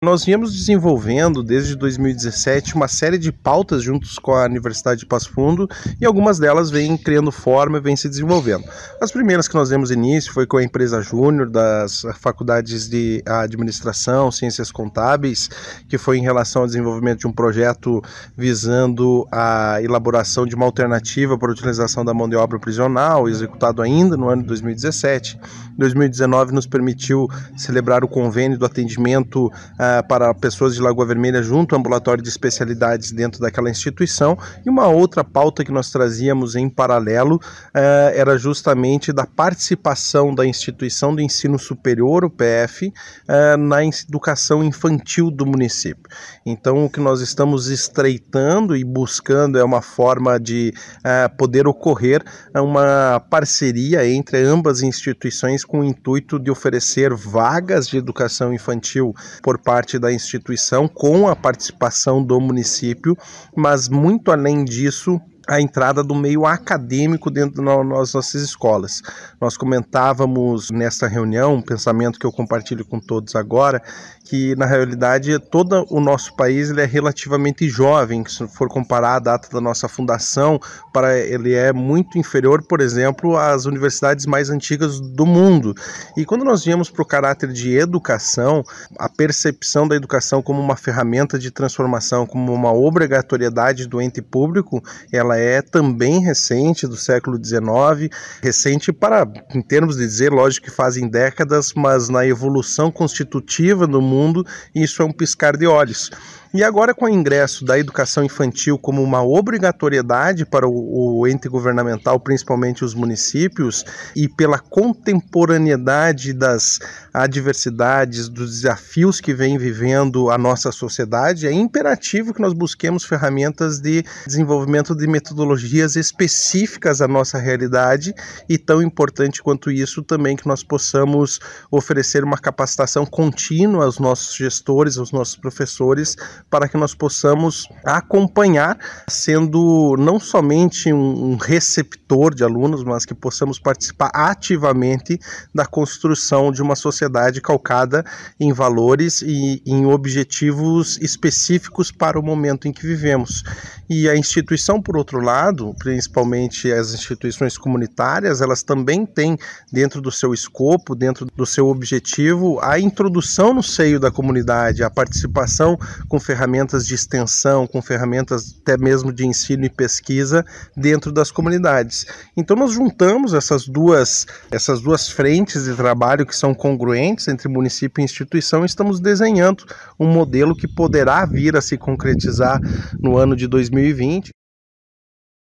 Nós viemos desenvolvendo desde 2017 uma série de pautas juntos com a Universidade de Passo Fundo e algumas delas vêm criando forma e vêm se desenvolvendo. As primeiras que nós demos início foi com a empresa Júnior das faculdades de Administração, Ciências Contábeis, que foi em relação ao desenvolvimento de um projeto visando a elaboração de uma alternativa para a utilização da mão de obra prisional, executado ainda no ano de 2017. 2019 nos permitiu celebrar o convênio do atendimento ah, é, para pessoas de Lagoa Vermelha junto ao ambulatório de especialidades dentro daquela instituição. E uma outra pauta que nós trazíamos em paralelo é, era justamente da participação da instituição do ensino superior, o PF, é, na educação infantil do município. Então, o que nós estamos estreitando e buscando é uma forma de poder ocorrer uma parceria entre ambas instituições com o intuito de oferecer vagas de educação infantil por parte parte da instituição com a participação do município, mas muito além disso, a entrada do meio acadêmico dentro das nossas escolas. Nós comentávamos nessa reunião, um pensamento que eu compartilho com todos agora, que na realidade todo o nosso país ele é relativamente jovem, se for comparar a data da nossa fundação, para ele é muito inferior, por exemplo, às universidades mais antigas do mundo. E quando nós viemos para o caráter de educação, a percepção da educação como uma ferramenta de transformação, como uma obrigatoriedade do ente público, ela é também recente, do século XIX, recente para, em termos de dizer, lógico que fazem décadas, mas na evolução constitutiva do mundo, isso é um piscar de olhos. E agora, com o ingresso da educação infantil como uma obrigatoriedade para o, o ente governamental, principalmente os municípios, e pela contemporaneidade das adversidades, dos desafios que vem vivendo a nossa sociedade, é imperativo que nós busquemos ferramentas de desenvolvimento de metodologias específicas à nossa realidade e tão importante quanto isso também que nós possamos oferecer uma capacitação contínua aos nossos gestores, aos nossos professores para que nós possamos acompanhar, sendo não somente um receptor de alunos, mas que possamos participar ativamente da construção de uma sociedade calcada em valores e em objetivos específicos para o momento em que vivemos. E a instituição, por outro lado, principalmente as instituições comunitárias, elas também têm dentro do seu escopo, dentro do seu objetivo, a introdução no seio da comunidade, a participação com ferramentas de extensão, com ferramentas até mesmo de ensino e pesquisa dentro das comunidades. Então nós juntamos essas duas, essas duas frentes de trabalho que são congruentes entre município e instituição e estamos desenhando um modelo que poderá vir a se concretizar no ano de 2020.